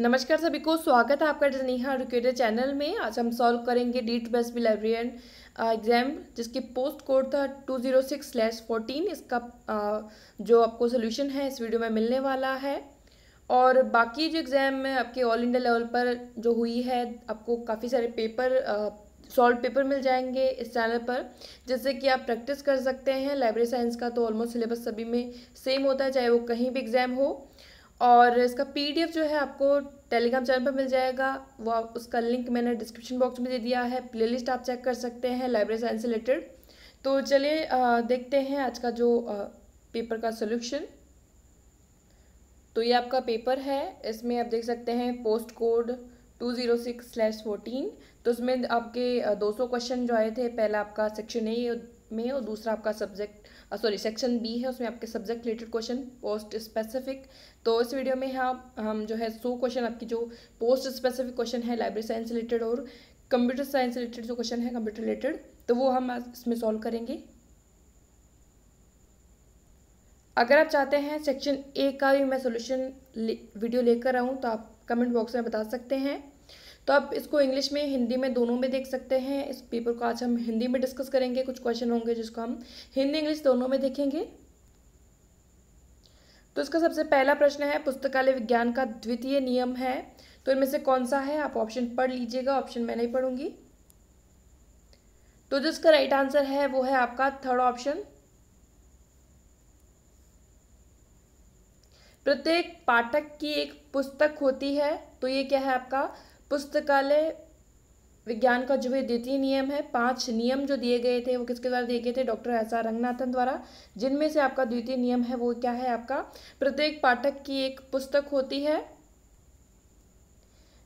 नमस्कार सभी को स्वागत है आपका जनेहा एडुकेटर चैनल में आज हम सॉल्व करेंगे डीट बेस्ट बी लाइब्रेरियन एग्जाम जिसकी पोस्ट कोड था two zero six slash fourteen इसका आ, जो आपको सोल्यूशन है इस वीडियो में मिलने वाला है और बाकी जो एग्ज़ाम में आपके ऑल इंडिया लेवल पर जो हुई है आपको काफ़ी सारे पेपर सॉल्व पेपर मिल जाएंगे इस चैनल पर जिससे कि आप प्रैक्टिस कर सकते हैं लाइब्रेरी साइंस का तो ऑलमोस्ट सिलेबस सभी में सेम होता है चाहे वो कहीं भी एग्ज़ाम हो और इसका पीडीएफ जो है आपको टेलीग्राम चैनल पर मिल जाएगा वो उसका लिंक मैंने डिस्क्रिप्शन बॉक्स में दे दिया है प्लेलिस्ट आप चेक कर सकते हैं लाइब्रेरी साइंस से रिलेटेड तो चलिए देखते हैं आज का जो पेपर का सोल्यूशन तो ये आपका पेपर है इसमें आप देख सकते हैं post code two zero six slash fourteen तो उसमें आपके दो सौ क्वेश्चन जो आए थे पहला आपका सेक्शन ए में और दूसरा आपका सब्जेक्ट सॉरी सेक्शन बी है उसमें आपके subject related question post specific तो इस वीडियो में हम हम जो है सो क्वेश्चन आपकी जो पोस्ट स्पेसिफिक क्वेश्चन है लाइब्रेरी साइंस रिलेटेड और कंप्यूटर साइंस रिलेटेड जो क्वेश्चन है कंप्यूटर रिलेटेड तो वो हम इसमें सॉल्व करेंगे अगर आप चाहते हैं सेक्शन ए का भी मैं सोल्यूशन ले, वीडियो लेकर आऊँ तो आप कमेंट बॉक्स में बता सकते हैं तो आप इसको इंग्लिश में हिंदी में दोनों में देख सकते हैं इस पेपर को आज हम हिंदी में डिस्कस करेंगे कुछ क्वेश्चन होंगे जिसको हम हिंदी इंग्लिश दोनों में देखेंगे तो इसका सबसे पहला प्रश्न है पुस्तकालय विज्ञान का द्वितीय नियम है तो इनमें से कौन सा है आप ऑप्शन पढ़ लीजिएगा ऑप्शन मैं नहीं पढ़ूंगी तो जिसका राइट आंसर है वो है आपका थर्ड ऑप्शन प्रत्येक पाठक की एक पुस्तक होती है तो ये क्या है आपका पुस्तकालय विज्ञान का जो है द्वितीय नियम है पांच नियम जो दिए गए थे वो किसके द्वारा दिए गए थे डॉक्टर एस आर रंगनाथन द्वारा जिनमें से आपका द्वितीय नियम है वो क्या है आपका प्रत्येक पाठक की एक पुस्तक होती है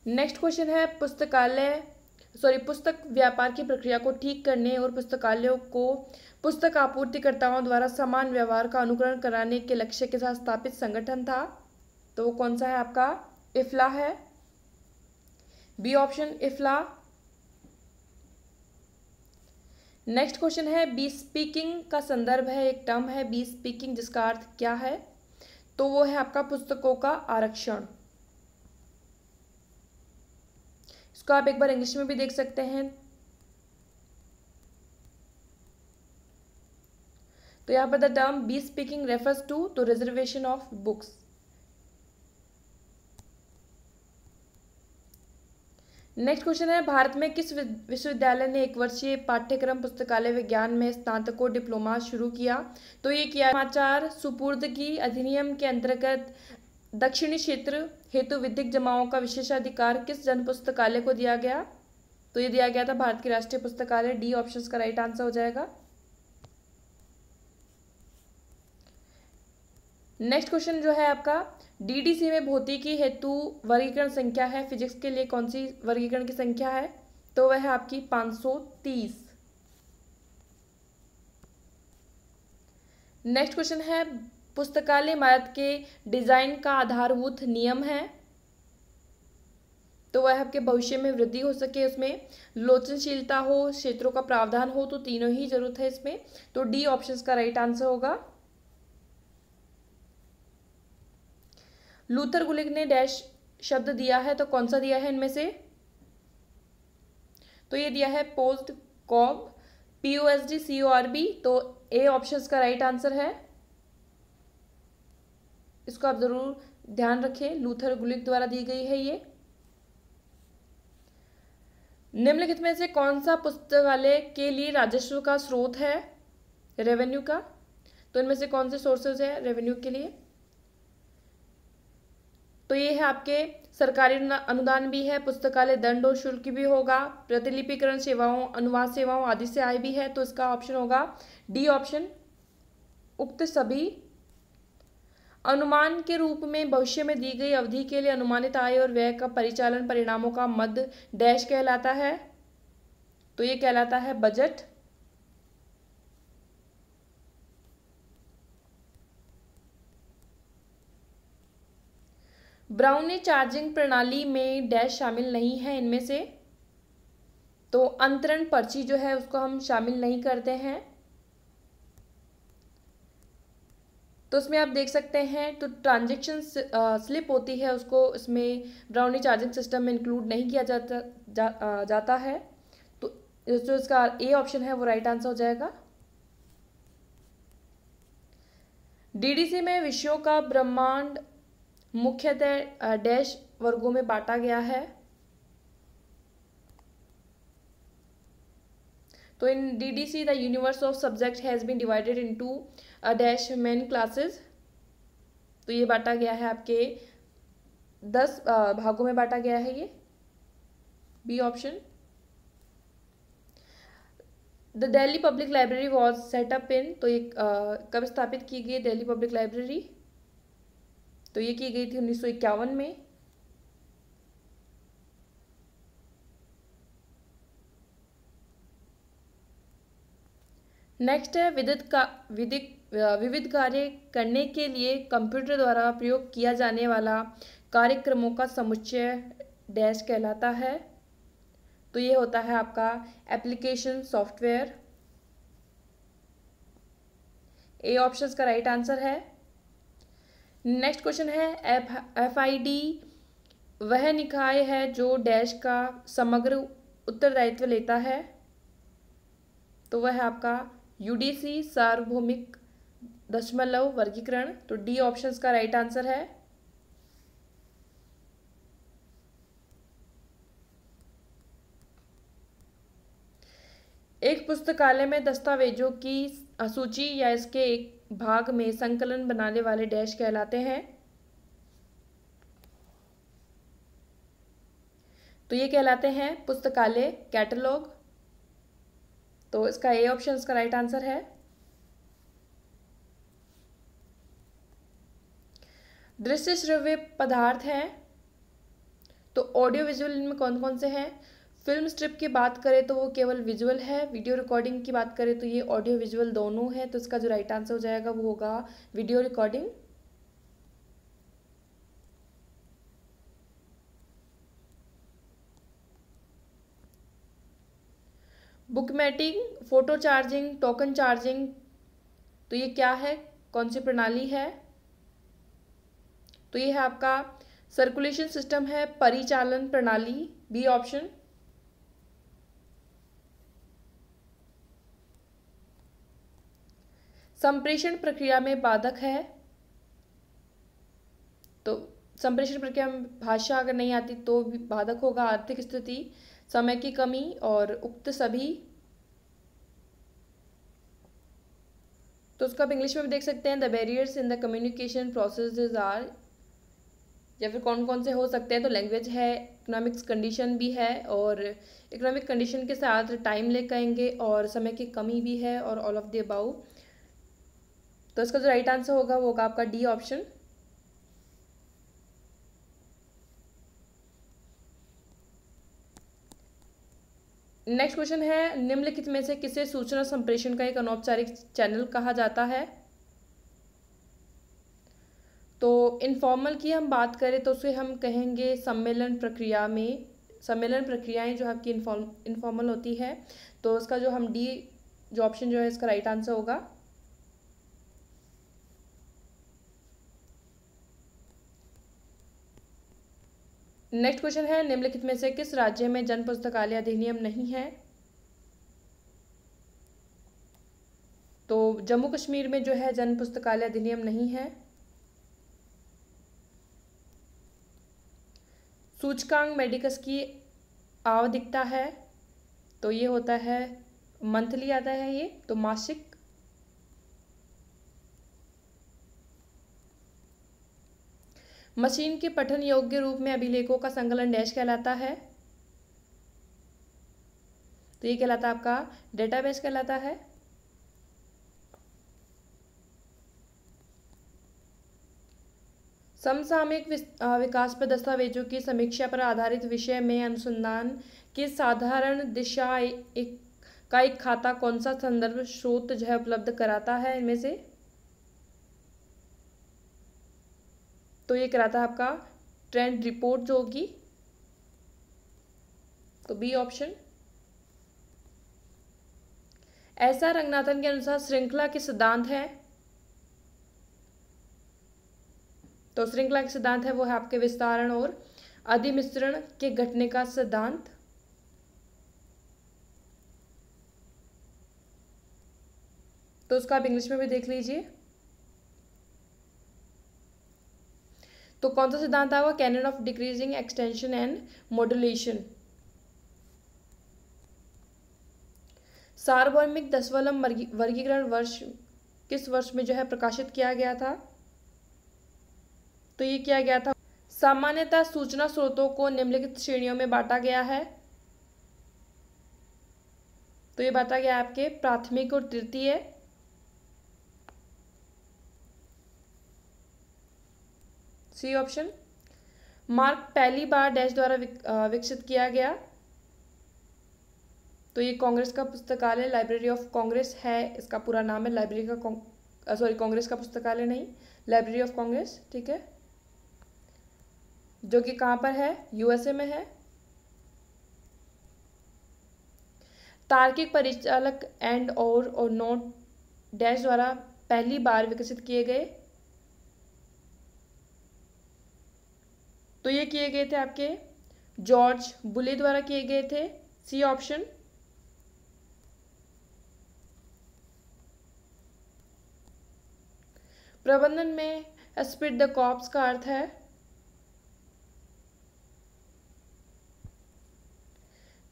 नेक्स्ट क्वेश्चन है पुस्तकालय सॉरी पुस्तक व्यापार की प्रक्रिया को ठीक करने और पुस्तकालयों को पुस्तक आपूर्तिकर्ताओं द्वारा समान व्यवहार का अनुकरण कराने के लक्ष्य के साथ स्थापित संगठन था तो वो कौन सा है आपका इफला है B option IFLA next question है बी स्पीकिंग का संदर्भ है एक टर्म है बी स्पीकिंग जिसका अर्थ क्या है तो वो है आपका पुस्तकों का आरक्षण इसको आप एक बार इंग्लिश में भी देख सकते हैं तो यहां पर the term B speaking refers to the reservation of books next question है भारत में किस विश्वविद्यालय ने एक वर्षीय पाठ्यक्रम पुस्तकालय विज्ञान में स्नातकों डिप्लोमा शुरू किया तो ये किया समाचार की अधिनियम के अंतर्गत दक्षिणी क्षेत्र हेतु विधिक जमाओं का विशेषाधिकार किस जन पुस्तकालय को दिया गया तो ये दिया गया था भारत के राष्ट्रीय पुस्तकालय डी ऑप्शन का राइट आंसर हो जाएगा नेक्स्ट क्वेश्चन जो है आपका डीडीसी में भौतिकी हेतु वर्गीकरण संख्या है फिजिक्स के लिए कौन सी वर्गीकरण की संख्या है तो वह है आपकी 530 नेक्स्ट क्वेश्चन है पुस्तकालय इमारत के डिजाइन का आधारभूत नियम है तो वह आपके भविष्य में वृद्धि हो सके उसमें लोचनशीलता हो क्षेत्रों का प्रावधान हो तो तीनों ही जरूरत है इसमें तो डी ऑप्शन का राइट आंसर होगा लूथर गुलिक ने डैश शब्द दिया है तो कौन सा दिया है इनमें से तो ये दिया है post com P O S D C O R B तो ए ऑप्शन का राइट आंसर है इसको आप ज़रूर ध्यान रखें लूथर गुलिक द्वारा दी गई है ये निम्नलिखित में से कौन सा पुस्तकालय के लिए राजस्व का स्रोत है रेवेन्यू का तो इनमें से कौन से सोर्सेज है रेवेन्यू के लिए तो ये है आपके सरकारी अनुदान भी है पुस्तकालय दंड और शुल्क भी होगा प्रतिलिपिकरण सेवाओं अनुवाद सेवाओं आदि से आय भी है तो इसका ऑप्शन होगा डी ऑप्शन उक्त सभी अनुमान के रूप में भविष्य में दी गई अवधि के लिए अनुमानित आय और व्यय का परिचालन परिणामों का मद डैश कहलाता है तो ये कहलाता है बजट ब्राउन चार्जिंग प्रणाली में डैश शामिल नहीं है इनमें से तो अंतरण पर्ची जो है उसको हम शामिल नहीं करते हैं तो इसमें आप देख सकते हैं तो ट्रांजेक्शन स्लिप होती है उसको इसमें ब्राउनी चार्जिंग सिस्टम में इंक्लूड नहीं किया जाता जा, आ, जाता है तो जो इसका ए ऑप्शन है वो राइट आंसर हो जाएगा डीडीसी में विषयों का ब्रह्मांड मुख्यतः डैश वर्गों में बांटा गया है तो in DDC the universe of subject has been divided into a dash main classes तो ये बांटा गया है आपके दस भागों में बांटा गया है ये B option the Delhi public library was setup in तो ये कब स्थापित की गई दिल्ली पब्लिक लाइब्रेरी तो ये की गई थी उन्नीस में नेक्स्ट है विद्युत का विधिक विविध कार्य करने के लिए कंप्यूटर द्वारा प्रयोग किया जाने वाला कार्यक्रमों का समुच्चय डैश कहलाता है तो ये होता है आपका एप्लीकेशन सॉफ्टवेयर ए ऑप्शंस का राइट आंसर है नेक्स्ट क्वेश्चन है एफ आई डी वह निकाय है जो डैश का समग्र उत्तरदायित्व लेता है तो वह है आपका यूडीसी सार्वभौमिक दशमलव वर्गीकरण तो डी ऑप्शंस का राइट आंसर है एक पुस्तकालय में दस्तावेजों की सूची या इसके एक भाग में संकलन बनाने वाले डैश कहलाते हैं तो ये कहलाते हैं पुस्तकालय कैटलॉग तो इसका ए ऑप्शन इसका राइट आंसर है दृश्य श्रव्य पदार्थ हैं तो ऑडियो विजुअल इनमें कौन कौन से हैं फिल्म स्ट्रिप की बात करें तो वो केवल विजुअल है वीडियो रिकॉर्डिंग की बात करें तो ये ऑडियो विजुअल दोनों है तो इसका जो राइट आंसर हो जाएगा वो होगा video recording book matting photo charging token charging तो ये क्या है कौन सी प्रणाली है तो ये है आपका सर्कुलेशन सिस्टम है परिचालन प्रणाली बी ऑप्शन संप्रेषण प्रक्रिया में बाधक है तो संप्रेषण प्रक्रिया में भाषा अगर नहीं आती तो भी बाधक होगा आर्थिक स्थिति समय की कमी और उक्त सभी तो उसको आप इंग्लिश में भी देख सकते हैं the barriers in the communication process are या फिर कौन कौन से हो सकते हैं तो लैंग्वेज है इकोनॉमिक्स कंडीशन भी है और इकोनॉमिक कंडीशन के साथ टाइम ले कहेंगे और समय की कमी भी है और ऑल ऑफ द अबाउ तो इसका जो राइट आंसर होगा वो होगा आपका डी ऑप्शन नेक्स्ट क्वेश्चन है निम्नलिखित में से किसे सूचना संप्रेषण का एक अनौपचारिक चैनल कहा जाता है तो इनफॉर्मल की हम बात करें तो उसे हम कहेंगे सम्मेलन प्रक्रिया में सम्मेलन प्रक्रियाएं जो आपकी इनफॉर्म इनफॉर्मल होती है तो उसका जो हम डी जो ऑप्शन जो है इसका राइट आंसर होगा नेक्स्ट क्वेश्चन है निम्नलिखित में से किस राज्य में जन पुस्तकालय अधिनियम नहीं है तो जम्मू कश्मीर में जो है जन पुस्तकालय अधिनियम नहीं है सूचकांक मेडिकस की आवधिकता है तो ये होता है मंथली आता है ये तो मासिक मशीन के पठन योग्य रूप में अभिलेखों का संकलन डैश कहलाता है तो ये कहलाता है आपका डेटाबेस कहलाता है समसामयिक विकास पर दस्तावेजों की समीक्षा पर आधारित विषय में अनुसंधान के साधारण दिशा एक का एक खाता कौन सा संदर्भ स्रोत जो है उपलब्ध कराता है इनमें से तो ये करा था आपका ट्रेंड रिपोर्ट जो होगी तो बी ऑप्शन ऐसा रंगनाथन के अनुसार श्रृंखला के सिद्धांत है तो श्रृंखला के सिद्धांत है वो है आपके विस्तारण और अधिमिश्रण के घटने का सिद्धांत तो उसका आप इंग्लिश में भी देख लीजिए तो कौन सा सिद्धांत आएगा canon of decreasing extension and modulation सार्वभौमिक दसवलम वर्गीकरण वर्ष किस वर्ष में जो है प्रकाशित किया गया था तो ये किया गया था सामान्यतः सूचना स्रोतों को निम्नलिखित श्रेणियों में बांटा गया है तो ये बांटा गया आपके प्राथमिक और तृतीय सी ऑप्शन मार्क पहली बार डैश द्वारा विकसित किया गया तो ये कांग्रेस का पुस्तकालय लाइब्रेरी ऑफ कांग्रेस है इसका पूरा नाम है लाइब्रेरी का सॉरी कांग्रेस का पुस्तकालय नहीं लाइब्रेरी ऑफ कांग्रेस ठीक है जो कि कहां पर है यूएसए में है तार्किक परिचालक एंड और और नोट डैश द्वारा पहली बार विकसित किए गए तो ये किए गए थे आपके जॉर्ज बुले द्वारा किए गए थे सी ऑप्शन प्रबंधन में स्पिट द कॉप्स का अर्थ है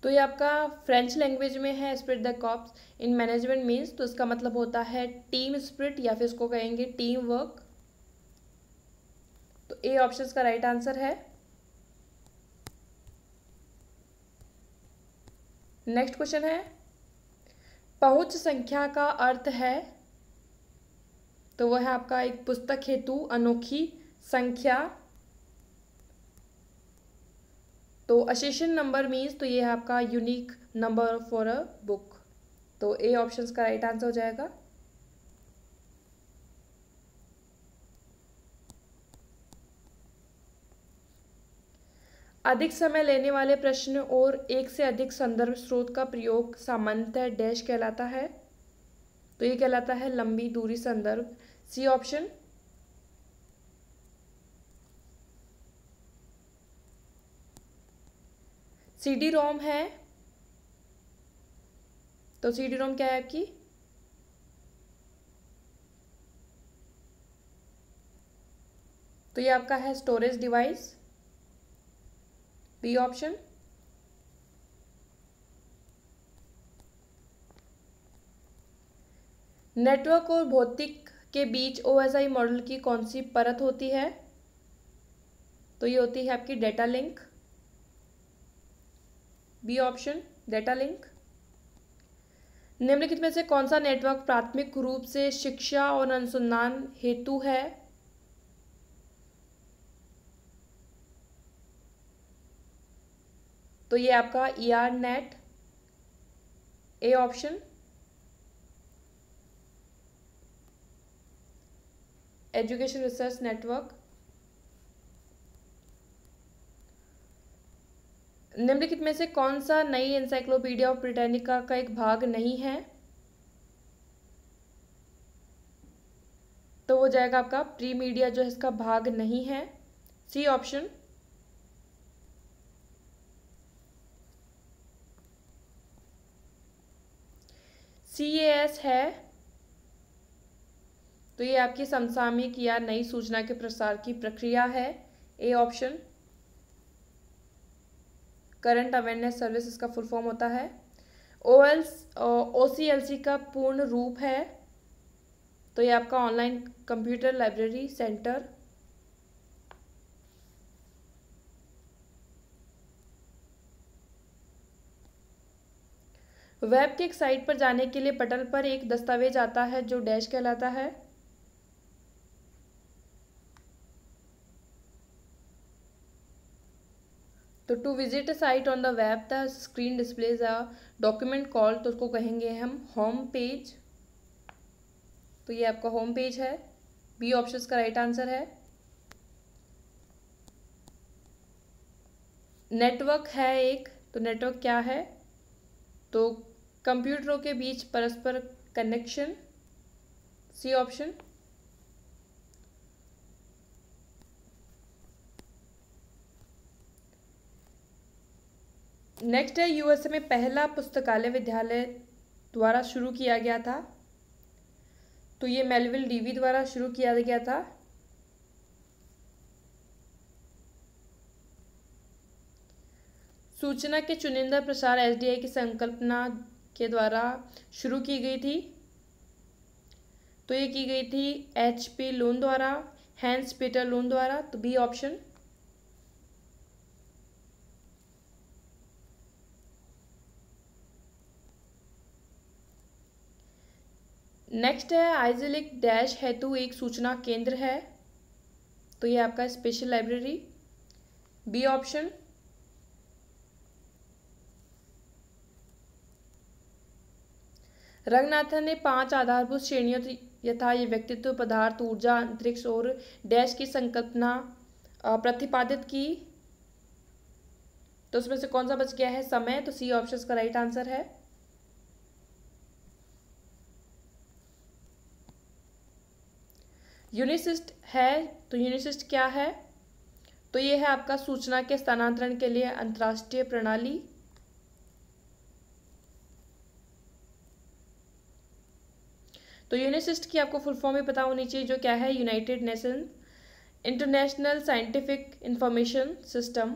तो ये आपका फ्रेंच लैंग्वेज में है esprit de corps in management means तो इसका मतलब होता है टीम स्प्रिट या फिर इसको कहेंगे टीम वर्क ए ऑप्शन का राइट आंसर है नेक्स्ट क्वेश्चन है पहुंच संख्या का अर्थ है तो वह है आपका एक पुस्तक हेतु अनोखी संख्या तो अशेषन नंबर मीन्स तो ये है आपका unique number for a book तो ए ऑप्शंस का राइट आंसर हो जाएगा अधिक समय लेने वाले प्रश्न और एक से अधिक संदर्भ स्रोत का प्रयोग सामान्यतः डैश कहलाता है तो ये कहलाता है लंबी दूरी संदर्भ सी ऑप्शन सी डी रोम है तो सी डी रोम क्या है आपकी तो ये आपका है storage device B option network और भौतिक के बीच ओ एस आई मॉडल की कौन सी परत होती है तो ये होती है आपकी data link B option data link निम्नलिखित में से कौन सा नेटवर्क प्राथमिक रूप से शिक्षा और अनुसंधान हेतु है तो ये आपका E R net A option education research network निम्नलिखित में से कौन सा नई एनसाइक्लोपीडिया ऑफ ब्रिटानिका का एक भाग नहीं है तो वो जाएगा आपका प्री मीडिया जो है इसका भाग नहीं है सी ऑप्शन सी एस है तो ये आपकी समसामयिक या नई सूचना के प्रसार की प्रक्रिया है A option current awareness service इसका फुल फॉर्म होता है O L O C L C का पूर्ण रूप है तो ये आपका online computer library center web की एक साइट पर जाने के लिए पटल पर एक दस्तावेज आता है जो डैश कहलाता है तो to visit a site on the web the screen displays a document call तो उसको कहेंगे हम होम पेज तो ये आपका होम पेज है बी ऑप्शन का राइट आंसर है नेटवर्क है एक तो नेटवर्क क्या है तो कंप्यूटरों के बीच परस्पर कनेक्शन सी ऑप्शन नेक्स्ट है यूएसए में पहला पुस्तकालय विद्यालय द्वारा शुरू किया गया था तो ये मेलविल डीवी द्वारा शुरू किया गया था सूचना के चुनिंदा प्रसार एसडीआई की संकल्पना के द्वारा शुरू की गई थी तो ये की गई थी एच पी लोन द्वारा हैंस पीटर लोन द्वारा तो बी ऑप्शन नेक्स्ट है आइजलिक डैश हेतु एक सूचना केंद्र है तो ये आपका special library B option Ranganathan ने पांच आधारभूत श्रेणियों यथा ये व्यक्तित्व पदार्थ ऊर्जा अंतरिक्ष और डैश की संकल्पना प्रतिपादित की तो उसमें से कौन सा बच गया है समय तो सी ऑप्शन का राइट आंसर है यूनिसिस्ट है तो यूनिसिस्ट क्या है तो ये है आपका सूचना के स्थानांतरण के लिए अंतर्राष्ट्रीय प्रणाली तो यूनिसिस्ट की आपको फुल फॉर्म भी पता होनी चाहिए जो क्या है United Nation International Scientific Information System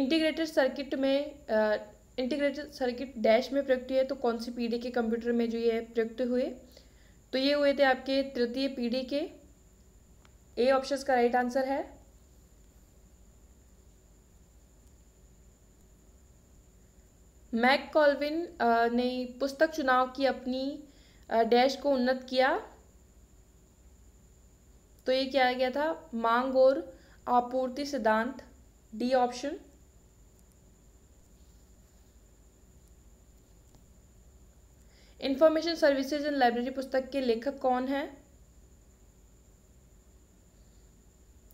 integrated circuit में इंटीग्रेटेड सर्किट डैश में प्रयुक्त हुए तो कौन सी पीढ़ी के कंप्यूटर में जो ये प्रयुक्त हुए तो ये हुए थे आपके तृतीय पीढ़ी के ए ऑप्शन का राइट आंसर है मैक कॉलविन ने पुस्तक चुनाव की अपनी डैश को उन्नत किया तो ये क्या गया था मांग और आपूर्ति सिद्धांत D option information services and library पुस्तक के लेखक कौन है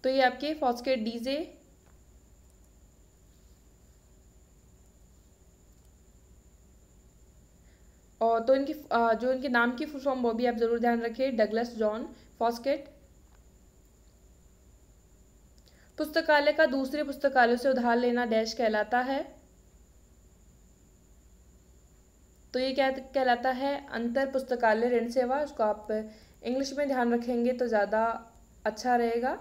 तो ये आपके फॉस्केट डीजे और तो इनकी जो इनके नाम की फुल फॉर्म वो भी आप ज़रूर ध्यान रखिए डगलस जॉन फॉस्केट पुस्तकालय का दूसरे पुस्तकालय से उधार लेना डैश कहलाता है तो ये क्या कहलाता है अंतर पुस्तकालय ऋण सेवा उसको आप इंग्लिश में ध्यान रखेंगे तो ज़्यादा अच्छा रहेगा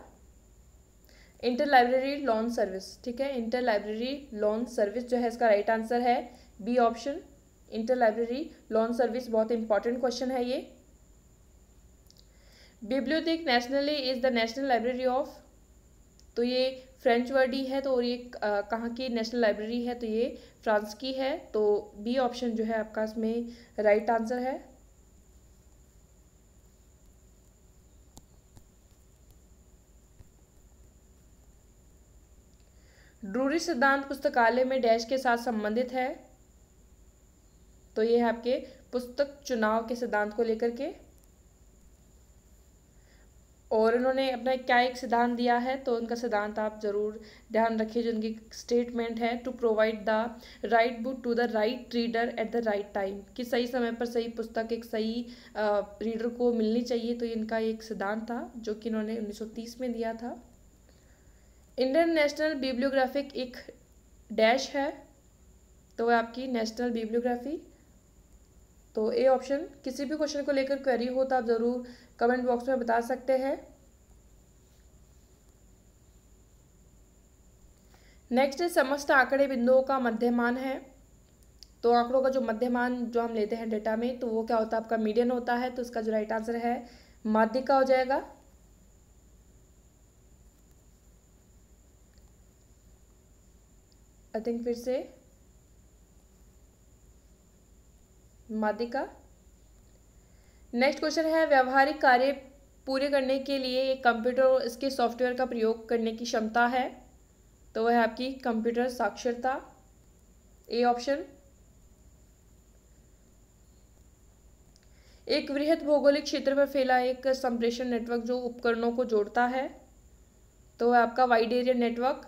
इंटर लाइब्रेरी लोन सर्विस ठीक है इंटर लाइब्रेरी लोन सर्विस जो है इसका राइट आंसर है B option interlibrary loan service बहुत इंपॉर्टेंट क्वेश्चन है ये Bibliotheque Nationale is the national library of तो ये फ्रेंच वर्ड ही है तो और ये कहाँ की नेशनल लाइब्रेरी है तो ये फ्रांस की है तो बी ऑप्शन जो है आपका इसमें राइट आंसर है ड्रूरी सिद्धांत पुस्तकालय में डैश के साथ संबंधित है तो ये है आपके पुस्तक चुनाव के सिद्धांत को लेकर के और उन्होंने अपना क्या एक सिद्धांत दिया है तो उनका सिद्धांत आप ज़रूर ध्यान रखिए जो उनकी स्टेटमेंट है to provide the right book to the right reader at the right time कि सही समय पर सही पुस्तक एक सही रीडर को मिलनी चाहिए तो इनका एक सिद्धांत था जो कि इन्होंने 1930 में दिया था इंडियन नेशनल बिब्लियोग्राफिक एक डैश है तो वह आपकी नेशनल बिब्लियोग्राफी तो ए ऑप्शन किसी भी क्वेश्चन को लेकर क्वेरी हो तो आप ज़रूर कमेंट बॉक्स में बता सकते हैं नेक्स्ट है समस्त आंकड़े बिंदुओं का मध्यमान है तो आंकड़ों का जो मध्यमान जो हम लेते हैं डेटा में तो वो क्या होता है आपका मीडियन होता है तो उसका जो राइट आंसर है माध्यिका हो जाएगा आई थिंक फिर से माध्यिका नेक्स्ट क्वेश्चन है व्यवहारिक कार्य पूरे करने के लिए एक कंप्यूटर इसके सॉफ्टवेयर का प्रयोग करने की क्षमता है तो वह है आपकी कंप्यूटर साक्षरता ए ऑप्शन एक वृहत भौगोलिक क्षेत्र पर फैला एक संप्रेषण नेटवर्क जो उपकरणों को जोड़ता है तो वह आपका wide area network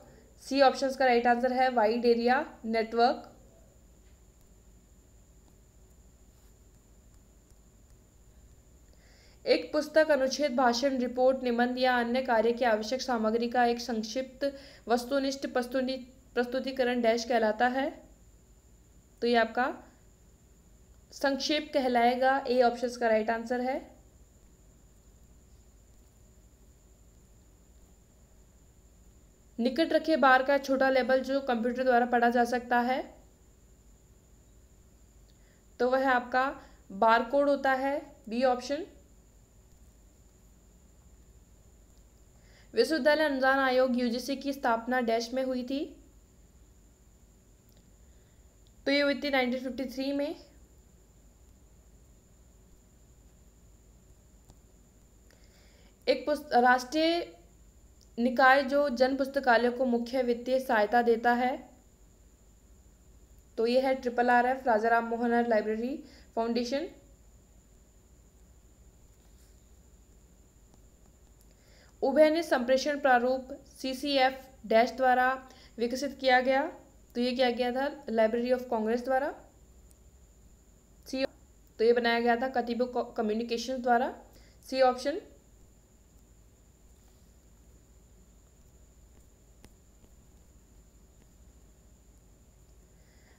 C option का राइट आंसर है वाइड एरिया नेटवर्क एक पुस्तक अनुच्छेद भाषण रिपोर्ट निबंध या अन्य कार्य की आवश्यक सामग्री का एक संक्षिप्त वस्तुनिष्ठ प्रस्तुतिकरण डैश कहलाता है तो ये आपका संक्षेप कहलाएगा ए ऑप्शन का राइट आंसर है निकट रखे बार का छोटा लेबल जो कंप्यूटर द्वारा पढ़ा जा सकता है तो वह आपका बारकोड होता है बी ऑप्शन विश्वविद्यालय अनुदान आयोग यूजीसी की स्थापना डैश में हुई थी तो ये हुई थी 1953 में एक राष्ट्रीय निकाय जो जन पुस्तकालयों को मुख्य वित्तीय सहायता देता है तो ये है triple R F Raja Ram Mohan library foundation उभय ने संप्रेषण प्रारूप सी सी एफ डैश द्वारा विकसित किया गया तो ये क्या किया था लाइब्रेरी ऑफ कांग्रेस द्वारा सी तो ये बनाया गया था कतिबो कम्युनिकेशन द्वारा सी ऑप्शन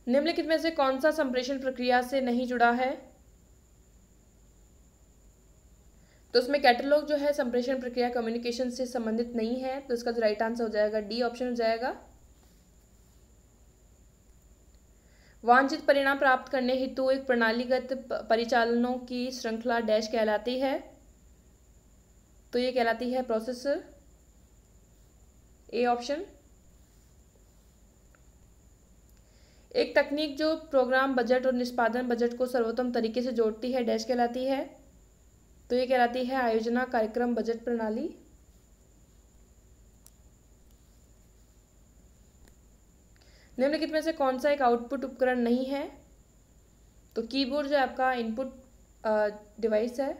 निम्नलिखित में से कौन सा संप्रेषण प्रक्रिया से नहीं जुड़ा है तो उसमें कैटलॉग जो है संप्रेषण प्रक्रिया कम्युनिकेशन से संबंधित नहीं है तो इसका जो राइट आंसर हो जाएगा डी ऑप्शन हो जाएगा वांछित परिणाम प्राप्त करने हेतु एक प्रणालीगत परिचालनों की श्रृंखला डैश कहलाती है तो ये कहलाती है प्रोसेसर ए ऑप्शन एक तकनीक जो प्रोग्राम बजट और निष्पादन बजट को सर्वोत्तम तरीके से जोड़ती है डैश कहलाती है तो ये कहलाती है आयोजना कार्यक्रम बजट प्रणाली निम्नलिखित में से कौन सा एक आउटपुट उपकरण नहीं है तो कीबोर्ड जो आपका इनपुट डिवाइस है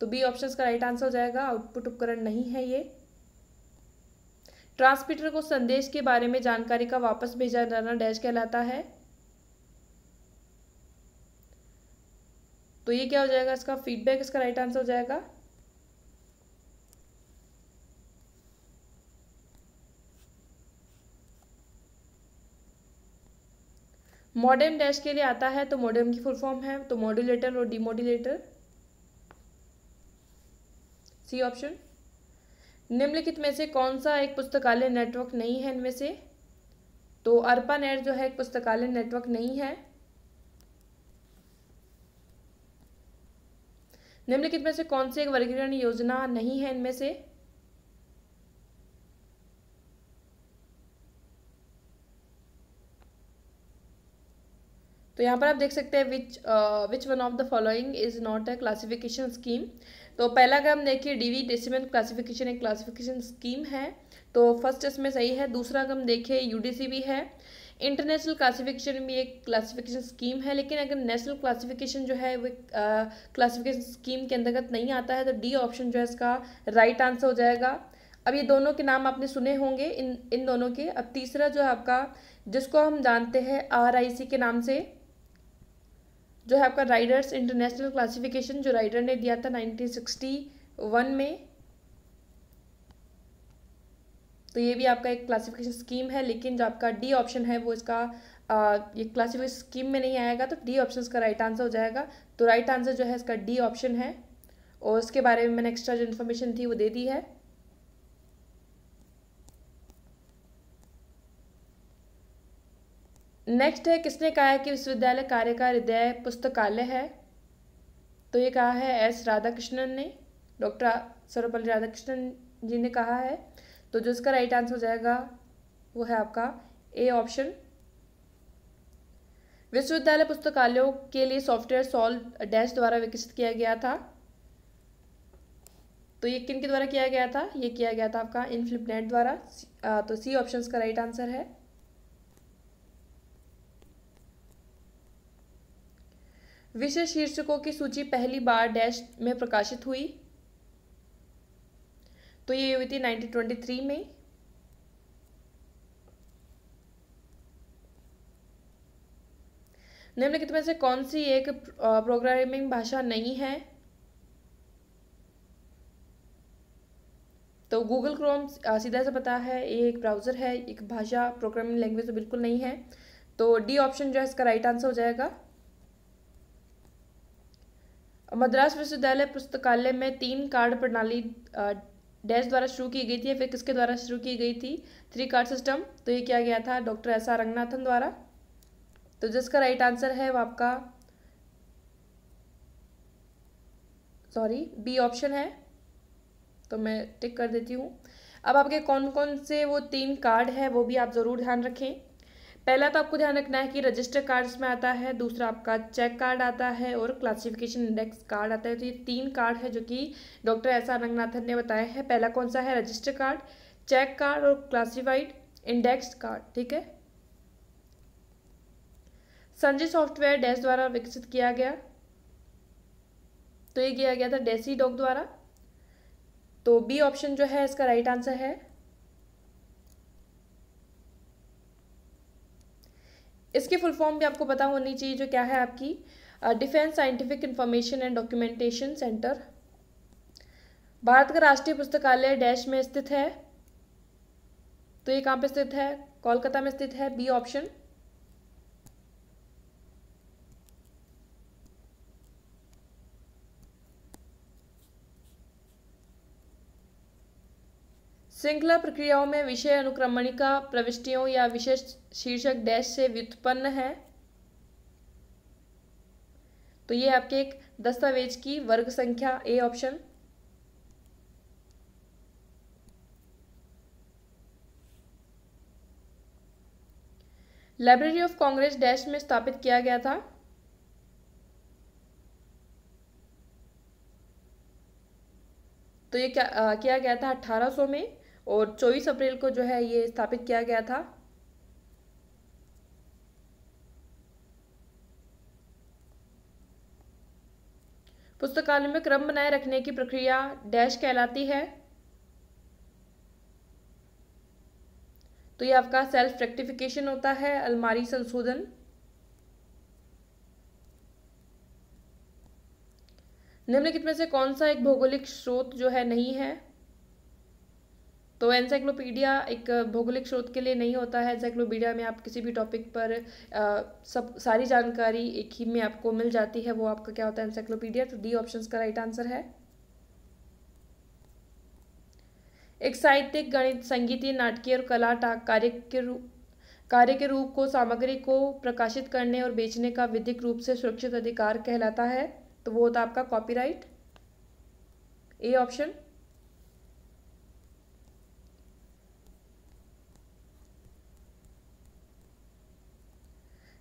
तो बी ऑप्शन का राइट आंसर हो जाएगा आउटपुट उपकरण नहीं है ये ट्रांसमीटर को संदेश के बारे में जानकारी का वापस भेजा जाना डैश कहलाता है तो ये क्या हो जाएगा इसका फीडबैक इसका राइट आंसर हो जाएगा मॉडर्न डैश के लिए आता है तो मॉडर्न की फुल फॉर्म है तो मॉड्यूलेटर और डिमोड्यूलेटर सी ऑप्शन निम्नलिखित में से कौन सा एक पुस्तकालय नेटवर्क नहीं है इनमें से तो अर्पा नेट जो है एक पुस्तकालय नेटवर्क नहीं है निम्नलिखित में से कौन सी एक वर्गीकरण योजना नहीं है इनमें से तो यहाँ पर आप देख सकते हैं which which one of the following is not a classification scheme तो पहला अगर देखिए डीवी डेसिमल क्लासिफिकेशन एक क्लासिफिकेशन स्कीम है तो फर्स्ट इसमें सही है दूसरा अगर देखिए यूडीसी भी है इंटरनेशनल क्लासिफिकेशन भी एक क्लासिफिकेशन स्कीम है लेकिन अगर नेशनल क्लासिफिकेशन जो है वो क्लासिफिकेशन स्कीम के अंतर्गत नहीं आता है तो डी ऑप्शन जो है इसका राइट right आंसर हो जाएगा अब ये दोनों के नाम आपने सुने होंगे इन इन दोनों के अब तीसरा जो है आपका जिसको हम जानते हैं आर आई सी के नाम से जो है आपका राइडर्स इंटरनेशनल क्लासिफिकेशन जो राइडर ने दिया था नाइनटीन में तो ये भी आपका एक क्लासिफिकेशन स्कीम है लेकिन जो आपका डी ऑप्शन है वो इसका आ, ये क्लासिफिकेशन स्कीम में नहीं आएगा तो डी ऑप्शन का राइट आंसर हो जाएगा तो राइट आंसर जो है इसका डी ऑप्शन है और उसके बारे में मैंने एक्स्ट्रा जो इन्फॉर्मेशन थी वो दे दी है नेक्स्ट है किसने कहा है कि विश्वविद्यालय कार्य का हृदय पुस्तकालय है तो ये कहा है एस राधाकृष्णन ने डॉक्टर सर्वपल्ली राधाकृष्णन जी ने कहा है तो जो इसका राइट आंसर हो जाएगा वो है आपका ए ऑप्शन विश्वविद्यालय पुस्तकालयों के लिए सॉफ्टवेयर सॉल्व डैश द्वारा विकसित किया गया था तो ये किन के द्वारा किया गया था ये किया गया था आपका इनफ्लिपनेट द्वारा तो सी ऑप्शन का राइट आंसर है विषय शीर्षकों की सूची पहली बार डैश में प्रकाशित हुई तो ये हुई थी 1923 में निम्नलिखित मतलब में से कौन सी एक प्रोग्रामिंग भाषा नहीं है तो गूगल क्रोम सीधा सा पता है ये एक ब्राउज़र है एक भाषा प्रोग्रामिंग लैंग्वेज तो बिल्कुल नहीं है तो डी ऑप्शन जो है इसका राइट आंसर हो जाएगा मद्रास विश्वविद्यालय पुस्तकालय में तीन कार्ड प्रणाली डैश द्वारा शुरू की गई थी या फिर किसके द्वारा शुरू की गई थी थ्री कार्ड सिस्टम तो ये किया गया था डॉक्टर एस आर रंगनाथन द्वारा तो जिसका राइट आंसर है वो आपका सॉरी बी ऑप्शन है तो मैं टिक कर देती हूँ अब आपके कौन कौन से वो तीन कार्ड है वो भी आप ज़रूर ध्यान रखें पहला तो आपको ध्यान रखना है कि रजिस्टर कार्ड्स में आता है दूसरा आपका चेक कार्ड आता है और क्लासिफिकेशन इंडेक्स कार्ड आता है तो ये तीन कार्ड है जो कि डॉक्टर एस आर रंगनाथन ने बताया है पहला कौन सा है रजिस्टर कार्ड चेक कार्ड और क्लासिफाइड इंडेक्स कार्ड ठीक है संजय सॉफ्टवेयर डेस्क द्वारा विकसित किया गया तो ये किया गया था डेसी डॉग द्वारा तो बी ऑप्शन जो है इसका राइट आंसर है इसके फुल फॉर्म भी आपको पता होनी चाहिए जो क्या है आपकी defence scientific information and documentation centre Bharat का राष्ट्रीय पुस्तकालय डैश में स्थित है तो ये कहाँ पे स्थित है कोलकाता में स्थित है बी ऑप्शन श्रृंखला प्रक्रियाओं में विषय अनुक्रमणिका प्रविष्टियों या विशेष शीर्षक डैश से व्युत्पन्न है तो ये आपके एक दस्तावेज की वर्ग संख्या A option library of Congress dash में स्थापित किया गया था तो ये क्या आ, किया गया था 1800 में और 24 अप्रैल को जो है ये स्थापित किया गया था पुस्तकालय में क्रम बनाए रखने की प्रक्रिया डैश कहलाती है तो ये आपका सेल्फ रेक्टिफिकेशन होता है अलमारी संशोधन निम्नलिखित में से कौन सा एक भौगोलिक स्रोत जो है नहीं है तो एनसाइक्लोपीडिया एक भौगोलिक स्रोत के लिए नहीं होता है एनसाइक्लोपीडिया में आप किसी भी टॉपिक पर आ, सब सारी जानकारी एक ही में आपको मिल जाती है वो आपका क्या होता है एनसाइक्लोपीडिया तो डी ऑप्शन का राइट आंसर है एक साहित्यिक गणित संगीतीय नाटकीय और कला कार्य के रूप कार्य के रूप को सामग्री को प्रकाशित करने और बेचने का विधिक रूप से सुरक्षित अधिकार कहलाता है तो वो होता आपका copyright A option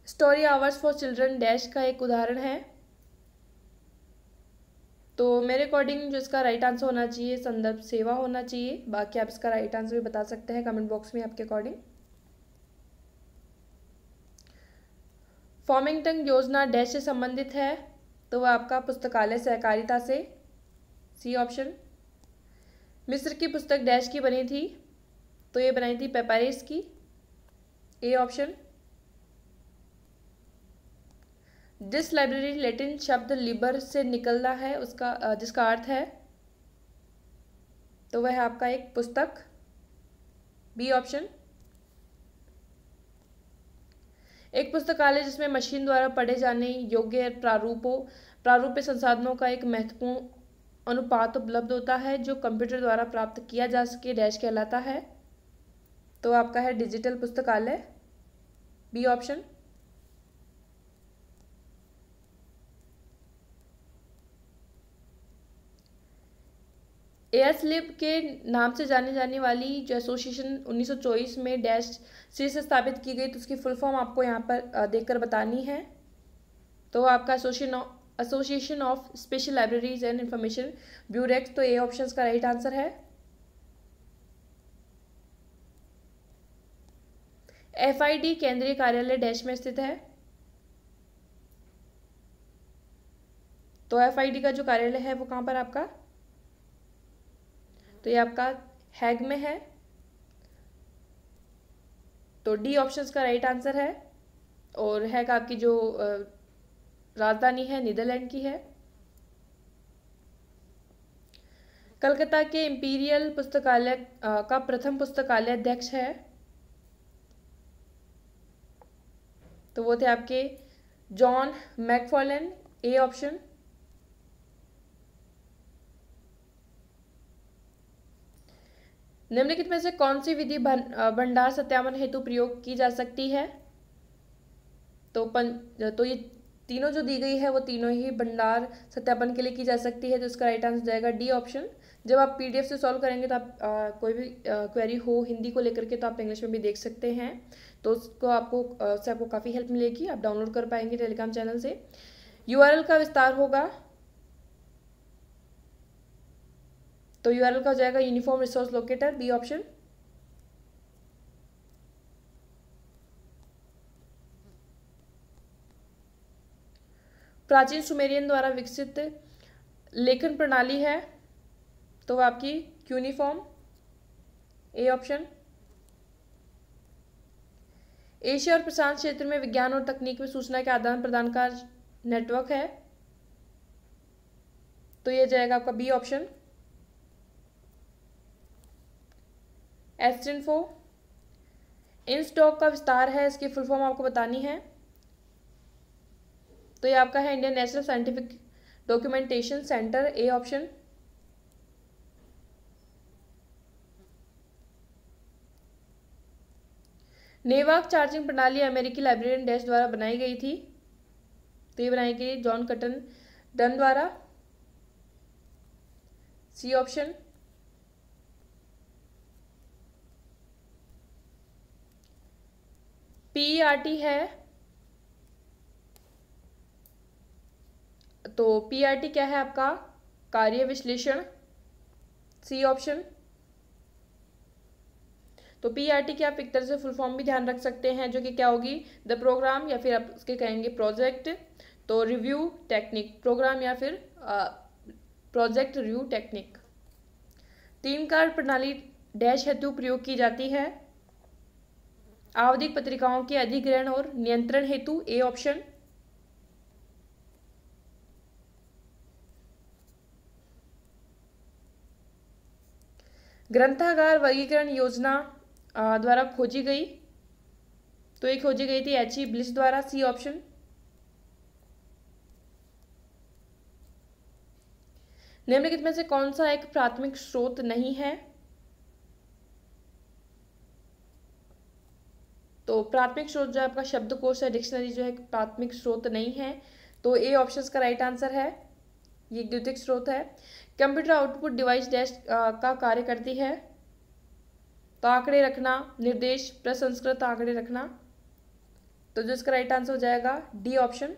story hours for children dash का एक उदाहरण है तो मेरे अकॉर्डिंग जो इसका राइट आंसर होना चाहिए संदर्भ सेवा होना चाहिए बाकी आप इसका राइट आंसर भी बता सकते हैं कमेंट बॉक्स में आपके अकॉर्डिंग फॉर्मिंगटन योजना डैश से संबंधित है तो वह आपका पुस्तकालय सहकारिता से सी ऑप्शन मिस्र की पुस्तक डैश की बनी थी तो ये बनाई थी पेपारिस की A option this library Latin शब्द लिबर से निकलना है उसका जिसका अर्थ है तो वह आपका एक पुस्तक बी ऑप्शन एक पुस्तकालय जिसमें मशीन द्वारा पढ़े जाने योग्य प्रारूपों प्रारूप संसाधनों का एक महत्वपूर्ण अनुपात उपलब्ध होता है जो कंप्यूटर द्वारा प्राप्त किया जा सके डैश कहलाता है तो आपका है डिजिटल पुस्तकालय बी ऑप्शन एयर स्लिप के नाम से जाने जाने वाली जो एसोसिएशन चौबीस में डैश सी से स्थापित की गई तो उसकी फुल फॉर्म आपको यहाँ पर देखकर बतानी है तो आपका association association of special libraries and information bureaux तो ए ऑप्शन का राइट आंसर है एफ आई डी केंद्रीय कार्यालय डैश में स्थित है तो एफ आई डी का जो कार्यालय है वो कहाँ पर आपका तो ये आपका हैग में है तो डी ऑप्शन का राइट आंसर है और हैग आपकी जो राजधानी है नीदरलैंड की है कलकत्ता के इंपीरियल पुस्तकालय का प्रथम पुस्तकालय अध्यक्ष है तो वो थे आपके जॉन मैकफॉलन ए ऑप्शन निम्नलिखित में से कौन सी विधि भंडार सत्यापन हेतु प्रयोग की जा सकती है तो पन, तो ये तीनों जो दी गई है वो तीनों ही भंडार सत्यापन के लिए की जा सकती है तो इसका राइट आंसर जाएगा डी ऑप्शन जब आप पीडीएफ से सॉल्व करेंगे तो आप आ, कोई भी क्वेरी हो हिंदी को लेकर के तो आप इंग्लिश में भी देख सकते हैं तो उसको आपको उससे आपको काफ़ी हेल्प मिलेगी आप डाउनलोड कर पाएंगे टेलीग्राम चैनल से यूआरएल का विस्तार होगा तो यू का हो जाएगा uniform resource locator B option प्राचीन सुमेरियन द्वारा विकसित लेखन प्रणाली है तो आपकी यूनिफॉर्म ए ऑप्शन एशिया और प्रशांत क्षेत्र में विज्ञान और तकनीक में सूचना के आदान प्रदान का नेटवर्क है तो यह जाएगा आपका बी ऑप्शन एस्ट्रिन फो इन स्टॉक का विस्तार है इसकी फुल फॉर्म आपको बतानी है तो ये आपका है Indian national scientific documentation centre A option Newark charging प्रणाली अमेरिकी लाइब्रेरियन डेस्क द्वारा बनाई गई थी तो ये बनाई गई जॉन कटन डन द्वारा C option P R T है तो पी आर टी क्या है आपका कार्य विश्लेषण सी ऑप्शन तो पी आर टी के आप एक तरह से फुल फॉर्म भी ध्यान रख सकते हैं जो कि क्या होगी द प्रोग्राम या फिर आप उसके कहेंगे प्रोजेक्ट तो रिव्यू टेक्निक प्रोग्राम या फिर प्रोजेक्ट रिव्यू टेक्निक तीन कार्य प्रणाली डैश हेतु प्रयोग की जाती है आवधिक पत्रिकाओं के अधिग्रहण और नियंत्रण हेतु ए ऑप्शन ग्रंथागार वर्गीकरण योजना द्वारा खोजी गई तो ये खोजी गई थी एच ई ब्लिस द्वारा सी ऑप्शन निम्नलिखित में से कौन सा एक प्राथमिक स्रोत नहीं है तो प्राथमिक स्रोत जो है आपका शब्दकोश है डिक्शनरी जो है प्राथमिक स्रोत नहीं है तो ए ऑप्शन का राइट आंसर है ये द्वितीय स्रोत है कंप्यूटर आउटपुट डिवाइस डैश का कार्य करती है तो आंकड़े रखना निर्देश प्रसंस्कृत आंकड़े रखना तो जो इसका राइट आंसर हो जाएगा डी ऑप्शन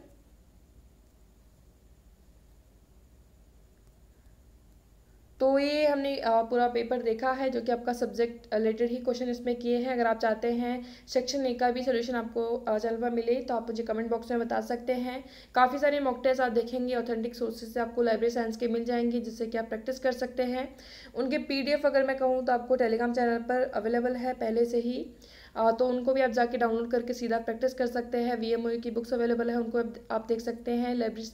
तो ये हमने पूरा पेपर देखा है जो कि आपका सब्जेक्ट रिलेटेड ही क्वेश्चन इसमें किए हैं अगर आप चाहते हैं सेक्शन ए का भी सोल्यूशन आपको चैनल पर मिले तो आप मुझे कमेंट बॉक्स में बता सकते हैं काफ़ी सारे मॉक टेस्ट आप देखेंगे ऑथेंटिक सोर्सेज से आपको लाइब्रेरी साइंस के मिल जाएंगे जिससे कि आप प्रैक्टिस कर सकते हैं उनके पी अगर मैं कहूँ तो आपको टेलीग्राम चैनल पर अवेलेबल है पहले से ही तो उनको भी आप जाके डाउनलोड करके सीधा प्रैक्टिस कर सकते हैं वी एम की बुक्स अवेलेबल है उनको आप देख सकते हैं लाइब्रेरी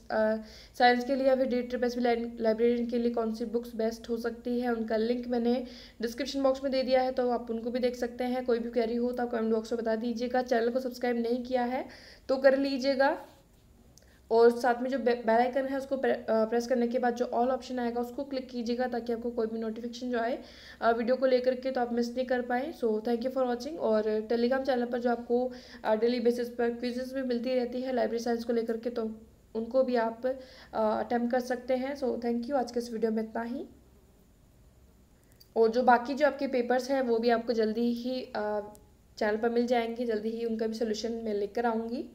साइंस के लिए या फिर डी ट्रिपस भी लाइब्रेरियन के लिए कौन सी बुक्स बेस्ट हो सकती है उनका लिंक मैंने डिस्क्रिप्शन बॉक्स में दे दिया है तो आप उनको भी देख सकते हैं कोई भी क्वेरी हो तो आप कमेंट बॉक्स में बता दीजिएगा चैनल को सब्सक्राइब नहीं किया है तो कर लीजिएगा और साथ में जो बेल आइकन है उसको प्रेस करने के बाद जो ऑल ऑप्शन आएगा उसको क्लिक कीजिएगा ताकि आपको कोई भी नोटिफिकेशन जो आए वीडियो को लेकर के तो आप मिस नहीं कर पाएँ so thank you for watching और टेलीग्राम चैनल पर जो आपको डेली बेसिस पर क्विजेज भी मिलती रहती है लाइब्रेरी साइंस को लेकर के तो उनको भी आप अटैम्प्ट कर सकते हैं सो थैंक यू आज के इस वीडियो में इतना ही और जो बाकी जो आपके पेपर्स हैं वो भी आपको जल्दी ही चैनल पर मिल जाएंगे जल्दी ही उनका भी सोल्यूशन मैं लेकर आऊँगी